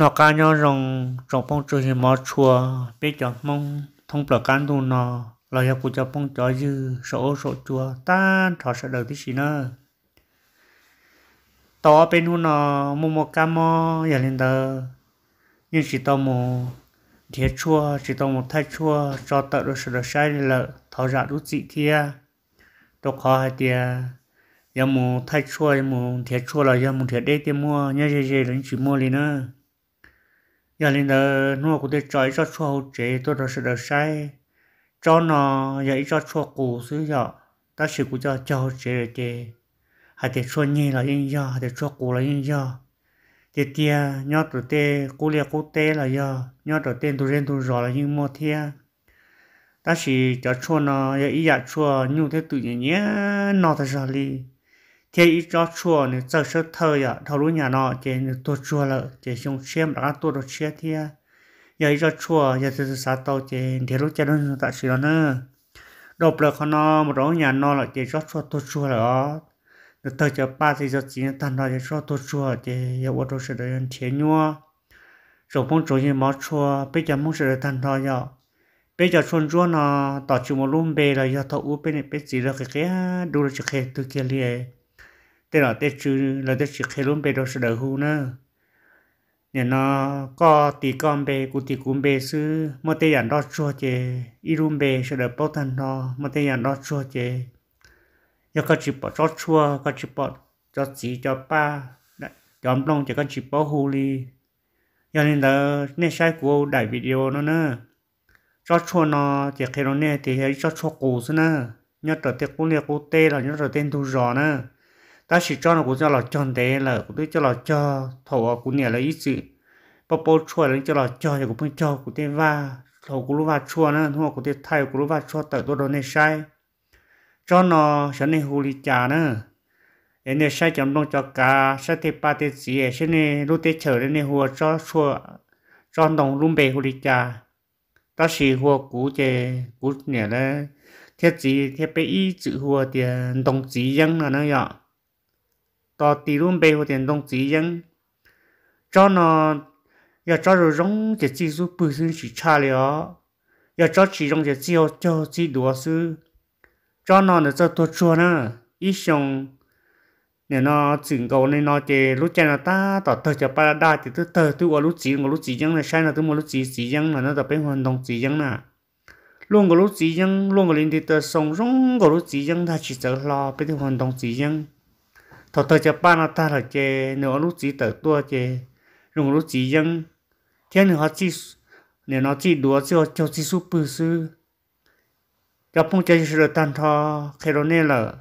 nó cá nhau rồng rồng bông chơi thì mò chùa biết chọn mông thông bờ cán tu nó là hiệu của cho bông chó dư sổ sổ chùa tan thọ sợ đầu tí xí nữa to bên hôn nó mua một cá mò giờ lên tờ nhưng chỉ tao một thiết chua chỉ tao một thay chua cho tợ được sợ đồ sai lợ thọ dạ đút dị kia đồ khó hay tia giờ mù thay chua giờ mù thiết chua là giờ mù thiết đế tia mua nhớ dê dê đến chỉ mua liền nữa giờ lên đó nuôi cũng để chơi cho chua hậu chế tôi đó sẽ được sai cho nó giờ cho chua cũ xứ giờ ta sẽ cũng cho cho hậu chế chế hay để chua nhì là yên giờ hay để chua cũ là yên giờ thì tia nhớ tụi tê cú lia cú tê là giờ nhớ tụi tê tụi lên tụi rõ là yên mua thia ta chỉ cho chua nó giờ ý dạ chua như thế tự nhiên nó thật ra li thế ít cho chùa nên giờ sơ thơ ya thầu lũ nhà nọ thì nên tôi chùa lợ thì xong xem đã tôi được xe thì giờ ít cho chùa giờ từ từ sáng tàu chế thế lúc chế nó tại sự đó nữa đột lợ con nó một đống nhà nọ là thì cho chùa tôi chùa lợ được thời giờ ba thì giờ chỉ tàn đó chế cho tôi chùa thì giờ ô tô sẽ được chế nhua rồi phong chủ như mỏ chùa bây giờ muốn sẽ được tàn đó giờ bây giờ xuân chùa nó tỏ chịu một luôn bề là giờ thầu u bên này bên gì đó cái cái đủ được cái tôi kia liền thế là tết chứ là tết chỉ khi luôn bê đó sẽ đỡ hú nữa nhà nó có tí con bê cũng tí cũng bê sư mà tây yàn đó chua chê y luôn bê sẽ đỡ bao thân nó mà tây yàn đó chua chê giờ có chỉ bỏ cho chua có chỉ bỏ cho chỉ cho ba cho ông long chỉ có chỉ bỏ hú đi giờ nên là nên sai của đại video nó nữa cho chua nó chỉ khi nó nè thì hãy cho chua cũ nữa nhớ trở tiệc cũng liệt cũng tê là nhớ trở tên thu rõ nữa ta chỉ cho nó cũng cho là chọn thế là cũng tôi cho là cho thổ cũng nhẹ là ít sự bố bố chua là cho là cho thì cũng cho cũng thế va thổ cũng lúc va chua nữa thua cũng thế thay cũng lúc va chua tự tôi đồ này sai cho nó sẽ nên hù lì trà nữa em nên sai chấm đông cho cá sẽ thế ba thế gì sẽ nên lúc thế chở nên hùa cho chua cho đồng luôn bề hù lì trà ta chỉ hùa cú chè cú nhẹ là thiết gì thiết bé ý chữ hùa thì đồng gì dân là nó vậy cho nó cho cho cho cho cho nó nó nó chỉnh cầu nên nó chỉ lúc chân là ta tỏ tờ cho ba đa thì tôi tờ tôi ở lúc chỉ một lúc chỉ dân là sai là tôi một lúc chỉ chỉ dân là nó tập bên hoàn đồng chỉ dân nè luôn có lúc chỉ dân luôn có lên thì tờ sống rong có lúc chỉ dân ta chỉ sợ lo bên hoàn đồng chỉ dân thọ thọ cho ba nó ta là chê nếu lúc chỉ tờ tua chê rung lúc chỉ dân thế nên họ chỉ nếu nó chỉ đùa cho cho chỉ số bự sư cho phong chơi sự tan thọ khi đó nên là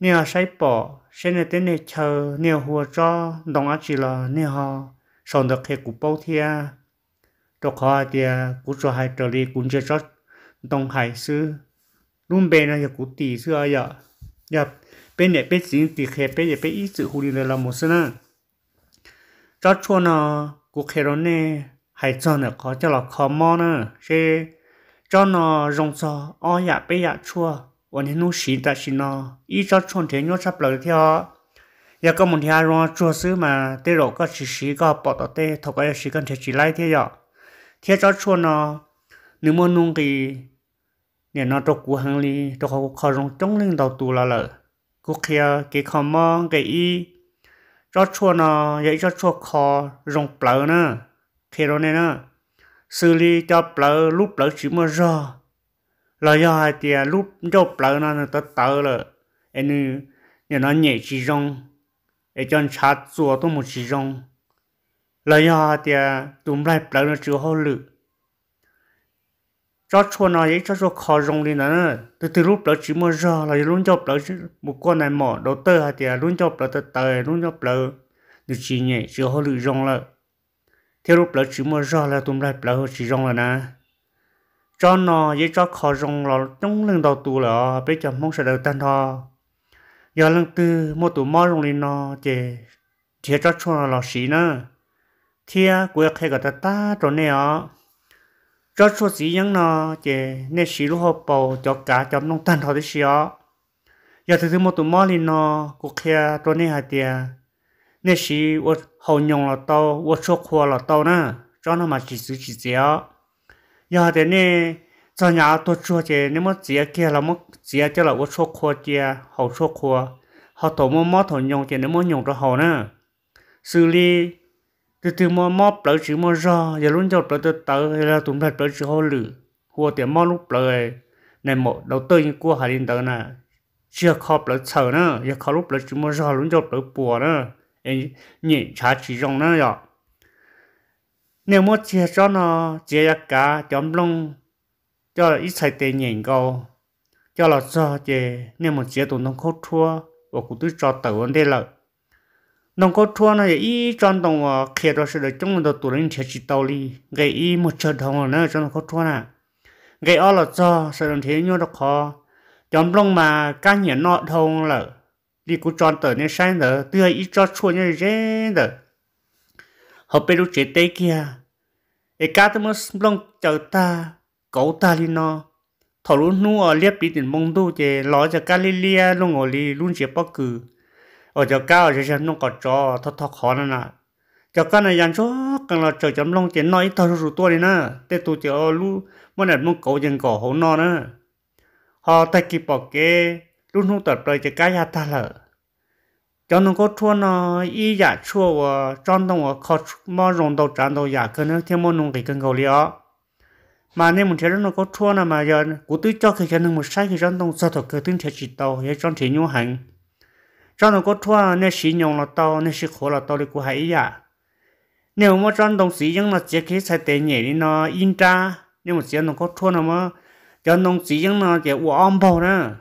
nếu sai bỏ sẽ nên tên này chờ nếu hùa cho đồng ác chỉ là nếu họ sống được khi cũng bao thia cho khó thì cũng cho hai trở đi cũng chưa cho đồng hải sư luôn bề này cũng tỷ xưa vậy vậy bên này bên chính thì khi bên này bên ít chữ hồ đi là một số nữa cho cho nó cụ khi đó nè hay cho nó có cho là khó mò nữa chứ cho nó rong cho ở nhà bên nhà chua วันนี้นู้สีแต่สีนออีจอดชนเทียนยอดชับเลยที่อ่ะยาก็มันที่อ่ะรอชัวซื้อมาเตโรก็สีสีก็ปอดเตถกไอ้สีกันเทจีไล่ที่อ่ะที่จอดชนนอหนึ่งมันนุ่งกีเนี่ยนอตัวกูหังลีตัวเขาเขาลงจ้องเล่นดาวตูละเลย cú kia cái khó mò cái y rót chua nó vậy rót chua khó rong bờ nữa khi đó nên nữa xử lý cho bờ lúc bờ chỉ mà ra là do hai tia lúc cho bờ nó nó tớ tớ là anh nhà nó nhẹ chỉ rong để cho chat chua tôi một chỉ rong là do hai tia tụm lại bờ nó chưa hết lực cho chua nó ấy cho cho khó rong đi nữa từ từ lúc đó chỉ mua rò là luôn cho đó một con này mỏ đầu tơ hay thì luôn cho đó tờ tờ luôn cho đó được chỉ nhẹ chỉ hơi lự rong là theo lúc đó chỉ mua rò là tụm lại đó chỉ rong là nè cho nó với cho khó rong là trong lưng đầu tù là bây giờ mong sẽ được tan thò giờ lưng từ một tụ mò rong đi nó thì thì cho chua là xí nữa thì cuối khi cả ta ta rồi nè cho số gì những nó chè nè xí lúc họ bầu cho cá cho nông tan họ đấy xí giờ giờ thứ một tụi mò lên nó cũng kia tôi nè hạt tiề nè sử vợ hậu nhung là tao vợ số khoa là tao na cho nó mà chỉ sử chỉ gì ó giờ thế nè cho nhà tôi chua chè nếu mà gì kia là mất gì cho là vợ số khoa chè hậu số khoa họ tổ mò mò thổ nhung thì nếu mà nhung cho họ na xử lý từ từ mò mò bỡ chỉ mò ra giờ luôn cho bỡ từ từ hay là tụng thật bỡ chỉ hồ lử hồ tiền mò lúc bỡ này mò đầu tư như cua hải đình tớ nè chưa khó bỡ chờ nữa, giờ khó lúc bỡ chỉ mò ra luôn cho bỡ bùa nữa, anh nhị trả chỉ rộng nữa, giờ nếu mà chia cho nó chia cả chấm lông cho ít xài tiền nhìn câu cho là cho chè nên một chia tụi nó khó thua và cũng tôi cho tàu vấn đề lợi nông có thua nó ý trong đồng à khi đó sẽ được chúng nó tụi lên thiệt chỉ tàu đi cái ý một chợ đồng nó cho nó có thua nè cái ở là cho sẽ đồng thế nhau đó khó chọn lông mà cá nhện nọ thông là đi cũng chọn tờ nên sai nữa tươi ý cho chua như thế nữa họ bên được chế tây kia cái cá tôi mới lông chờ ta cậu ta đi nó thầu lúc nu ở liếc bị tiền mông tu chế ló cho cá lia lia luôn ngồi li luôn chế bóc cử ở ờ, chỗ cao thì sẽ nông có cho thoát thoát khó nữa nè chỗ cao này dàn số cần là chờ chấm long chén nói thọ rủ tua đi nè để tu chỗ lu mà này mông cầu dần cổ hổ nọ nữa họ tay kịp bỏ kế, lúc nông tập rồi chỉ cái nhà ta lợ cho nó có chua nó y giả chua và trong đồng và khó mà rồng đầu tràn đầu giả cơ nữa thêm một nông cái cần cầu liọ mà nên mình thấy nó có chua nào mà giờ cụ tư cho cái cho nó một sai cái trong đồng sao thật cơ tính thể chỉ tàu hay trong chỉ nhu hành trong đó có thua nên sử dụng là tàu nên sử khổ là tàu đi cũng hay ya nếu mà trong đồng sĩ những là chế khí sai tệ nhẹ đi nó in ra nhưng mà chế nó có thua nó mà cho đồng sĩ những là chế u om bầu nữa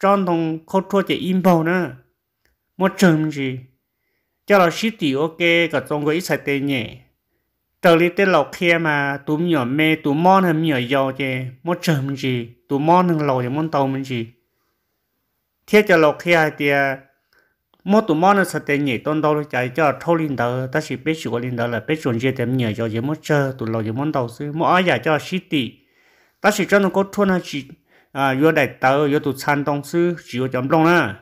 trong đồng có thua chế in bầu nữa một trường gì cho là sĩ tỷ ok cả trong cái xài tiền nhẹ trở đi tên lọc kia mà tụi nhỏ mê tụi mon hay nhỏ giàu chế một trường gì tụi mon thằng lầu thì món tàu mình gì thiết cho lọc kia thì mỗi tụ món sẽ tiền nhảy tôn đầu chạy cho thâu linh đó ta chỉ biết chịu linh đó là biết chuẩn chế tiền nhảy cho chế mất chơi tụ lâu chế món đầu sư mỗi ai giả cho sĩ tỷ ta chỉ cho nó có thua nó chỉ à vừa đại tờ vừa tụ san tông sư chỉ có chấm đông na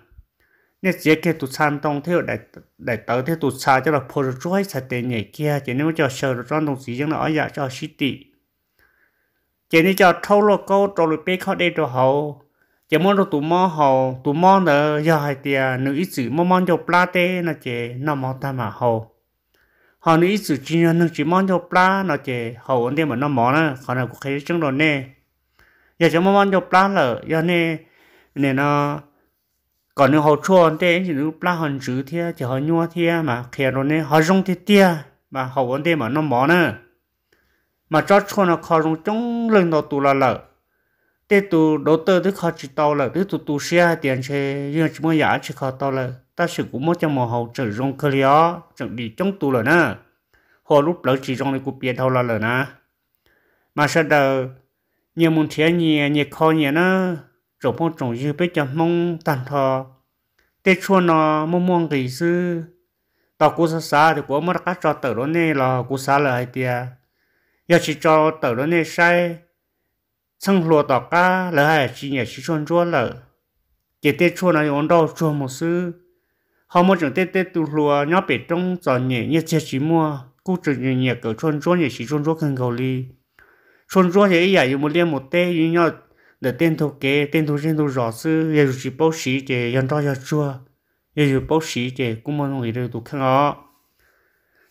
nên chỉ kia tụ san tông theo đại đại tờ theo tụ xa cho là phô rồi chuối sẽ tiền nhảy kia chỉ nên mới cho sờ rồi trong đồng sĩ chẳng là ai giả cho sĩ tỷ chỉ nên cho thâu lô câu trộn được biết khó đây rồi hậu chỉ muốn tu mò hồ tu mò nè giờ hai tia à, nữ ít chữ mong mong cho pla tê nó chỉ nó mò ta mà hồ họ nữ ít chữ chỉ nhận được chỉ mong cho pla nó chỉ hồ anh em mà nó mò nè họ nào cũng thấy chứng rồi nè giờ chỉ mong mò cho pla lợ giờ nè nè nó còn nếu họ chua anh tê chỉ nữ pla hòn chữ thia chỉ họ nhua thia mà kia rồi nè họ rong thia tia mà hồ anh em mà nó mò nè mà cho chua nó khó rong chống lên nó tu là lợ thế tu đầu tư thứ khó chỉ tao là thứ tu tu xe tiền xe nhưng chỉ mới giả chỉ khó tao là ta sử cũng mới trong mùa hậu trở rong khơi lió chuẩn bị trong tu rồi nè họ lúc lỡ chỉ rong này cũng biết thâu là rồi nè mà sao đó, nhiều muốn thiên nhiều nhiều khó nhiều nữa rồi phong trồng như biết cho mong tàn thọ tết chua nó mong mong kỳ sư tao cũng xa xa thì cũng mất các cho tử đó này là cũng xa lời hay tia giờ chỉ cho tử đó này sai sang lúa tỏ cá lỡ hay chỉ nhảy chỉ chôn chúa là chỉ tết chôn này ông đâu chôn một sư họ muốn chẳng tết tết tu lúa nhóc bể trong giò nhẹ nhẹ chết chỉ mua cứ trừ nhẹ nhẹ cái chôn chúa nhảy chỉ chôn chúa cần cầu ly chôn chúa thì ấy dùng một liên một tê như nhau để tên thu kế tên thu trên thu rõ sư giờ chỉ bố sĩ để dân cho cho chúa giờ bố sĩ để cũng mong người được tu khăn ó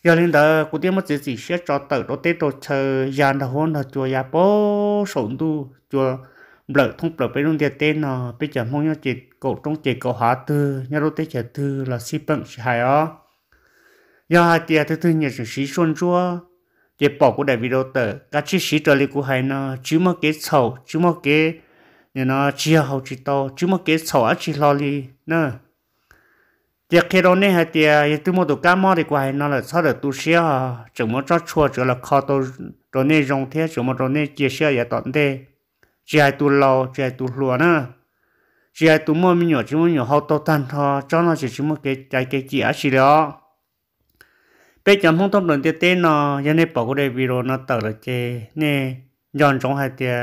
giờ lên đó cụ tiên mất gì gì sẽ cho tờ đó tết đồ chờ dàn đầu hôn là chùa nhà bố sổn tu chùa lợ thông lợ bên luôn địa tên nó bây giờ mong nhớ chỉ cổ trong chỉ cổ hóa tư nhà đô tết chờ tư là si bận si hài ó do hai tia thứ tư nhà sĩ xuân chua để bỏ của đại đô tử các chi sĩ trợ lý của hai nó chứ mà cái sầu chứ mà cái nó chia hậu chỉ to chứ mà cái sầu á chỉ lo li nữa giờ khi đó nè thì tôi mua được cá mò thì quay nó là sao được tu sửa chúng muốn cho chua chỉ là kho tôi rồi nè dùng thế chỉ muốn rồi nè chia sẻ giờ tận thế chỉ hai tu lâu chỉ hai tu lúa nữa chỉ hai tu mua mình nhỏ chỉ muốn nhỏ hậu tàu tan thôi cho nó chỉ chúng muốn cái cái cái gì á chỉ đó bây giờ không thông đường tiết tên nó giờ nè bảo cái đây video nó tờ rồi chứ, nè dọn trong hai tiệt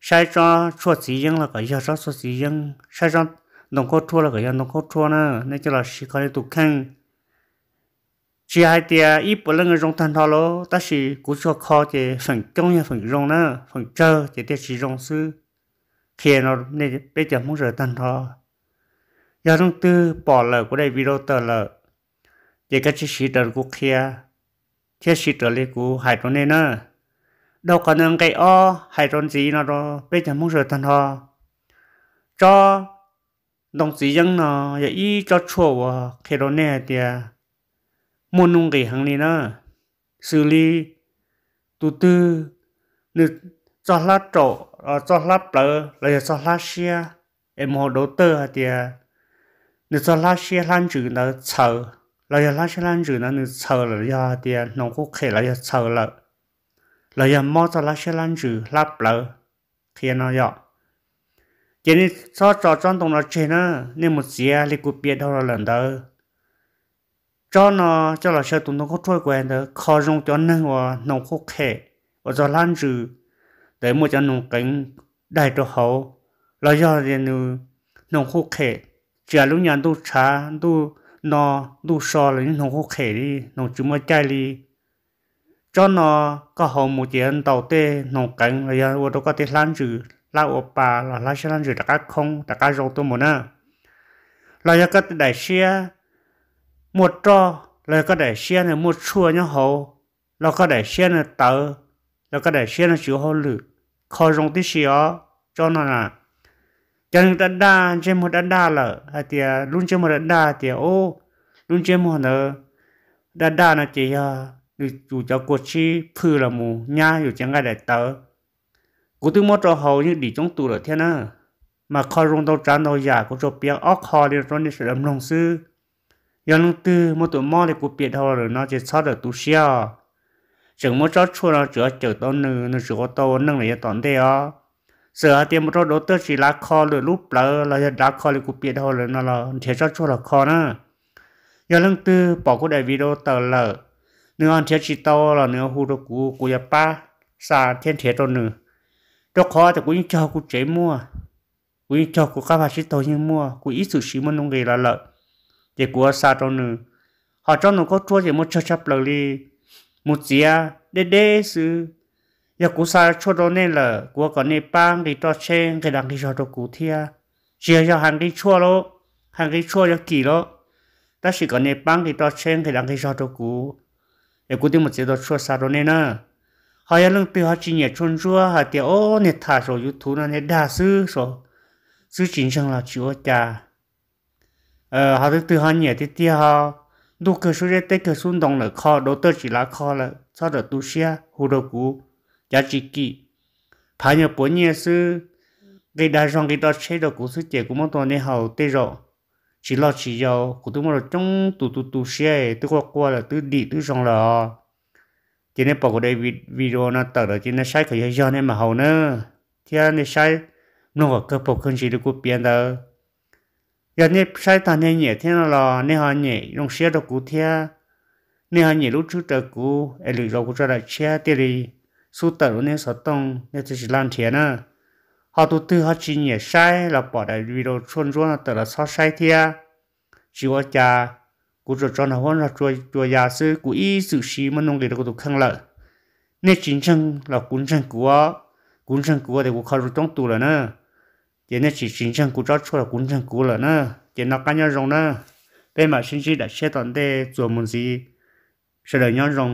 sai cho chua xí dân là cái giờ cho chua xí dân sai cho nông có chua là cái gì nông có chua nữa nên cho là chỉ có tụ khăn chỉ hai tia ít bữa lần rong thanh thao lo, ta chỉ cú cho kho thì phần công nhà phần rong nè, phần chờ thì tia chỉ rong sư khi nó nên bây giờ muốn rửa thanh thao giờ trong tư bỏ lỡ của đây video tờ lỡ chỉ cái chỉ chỉ đợt của kia thiết chỉ trở lại của hải trong này nè, đâu có nên cái o hải trong gì nó rồi bây giờ muốn rửa thanh thao cho ดรงสียังนาอย่าอีจอชัวว่าเคโรเน่เดียมนุงกีหังนี่นะสุรอีตุตืนึกจอลัดโจจอลาเปลือลายจอลัดเชียเอ็มโฮโดเตอร์เดียนึกจอลัดเชียลันจือนะเฉลลายลาเชียลันจือน่นึกเฉลเลยเดียน้องกูเขยเลายเฉลเลยเลายมอจอลาเชียลันจือลาเปลือเขียนเอาอย่า chỉ nên so cho trong tổng là chế nữa nên một dĩa thì cũng biết đâu là lần đó cho nó cho là sợ tụi nó có trôi quen đó khó dùng cho nên và nông khô khệ và do lan trừ để một cho nông cánh đại cho hậu là do là nụ nông khô khệ chỉ là lúc nhà tu trà tu nó tu so là những nông khô khệ đi nông chúng mới chạy đi cho nó có hậu một chuyện tàu tê nông cánh là do đó có thể lan trừ la opa là la sẽ làm gì đặc không đặc cá rau tôi muốn à là do các đại xe một trò là các đại xe này một chua nhá hồ là các đại xe này tờ là các đại xe này chịu hồ lử khó rong tí xì ó à. cho nó là cho nên đã đa trên một đã đa là à thì à, luôn trên một đã đa thì ô luôn trên một nữa đã đa là chỉ à, được chủ cho cuộc chi phư là mù nha dù chẳng ngay đại tờ กูตัวมอจอหอยดีจงตัวเลยเท่านะมาคอยลงตัวจานตัวยากูจะเปียกออกคอเรียนร้อนในสระลงซื้อยังลงตื้อมอตัวมอเลยกูเปียกเท่าเลยนะจะชอบเลยตัวเชียวจึงมอจอชัวร์เจอเจอตัวหนึ่งนึกว่าตัวนึงเลยตอนเดียวเสือเตรียมมอจอดเตอร์สีลักคอเลยรูปเปล่าเราจะลักคอเลยกูเปียกเท่าเลยนะเราเทียจอชัวร์คอนะยังลงตื้อบอกกูได้วิดีโอตัวเลยเนื้อเทียชิโตเราเนื้อฮูโรกูกูจะป้าซาเทียนเทียตัวหนึ่ง cho khó thì cũng cho cụ chế mua cũng cho cũng các bác sĩ tôi nhưng mua cũng ít sự sĩ mà nông nghề là lợi để của xa trong nữa họ cho nó có chua thì một chắp chắp lời đi một gì à để để sự giờ cũng xa chua đó nên là của còn nên băng thì cho xem cái đăng ký cho cho cụ thia chỉ cho hàng cái chua đó hàng cái chua cho kỳ đó ta chỉ có nên băng thì cho xem cái đăng ký cho cho cụ để cụ tìm một gì đó chua xa đó nên à họ ờ, ya lưng tiêu họ chỉ nhẹ chôn chua họ tiêu ô nè thả số youtube nó nè đa sư số sư sang là chịu cha ờ từ từ họ nhẹ thì tiêu họ đủ cơ số để tới cơ xuống đồng là kho đầu tư chỉ là kho là sau đó tu xe hồ đồ cũ giá trị kỹ phải nhớ bốn nhẹ sư cái đa rong cái đó chế độ cũ sư chế của món toàn này hậu tê chỉ lo chỉ giàu của tôi mà trong tu tu tu xe tôi qua qua là tôi đi tôi rong là chỉ nên bỏ cái đây video nó tờ rồi chỉ nên sai cái gì nên mà hầu nữa thì anh sai nó có cơ bộ không chỉ được cúp biển đâu giờ nên sai thằng nên nhẹ thế nào là nên họ nhẹ dùng xe đồ cũ thế nên họ nhẹ lúc trước đó cũ em lựa đồ cũ cho đại xe thì đi số tờ nó nên sợ tông nên chỉ làm thế nữa họ tu tư họ chỉ nhẹ sai là bỏ đại video xuân ruộng nó tờ là sao sai thế chỉ có cha กูจะจอนหัวเราตัวตัวยาซื้อกูอีสุชีมันนงเกตกูถูกขังเลยเนี่ยจริงจังเรากุนจังกูอ่ะกุนจังกูแต่กูเขารู้ต้องตัวแล้วนะเจเนี่ยจริงจังกูจะช่วยกุนจังกูแล้วนะเจนักการยังรงนะเป็นมาชิ้นชีได้เชื่อตอนเด็กจวนมันสีเสด็จยังรง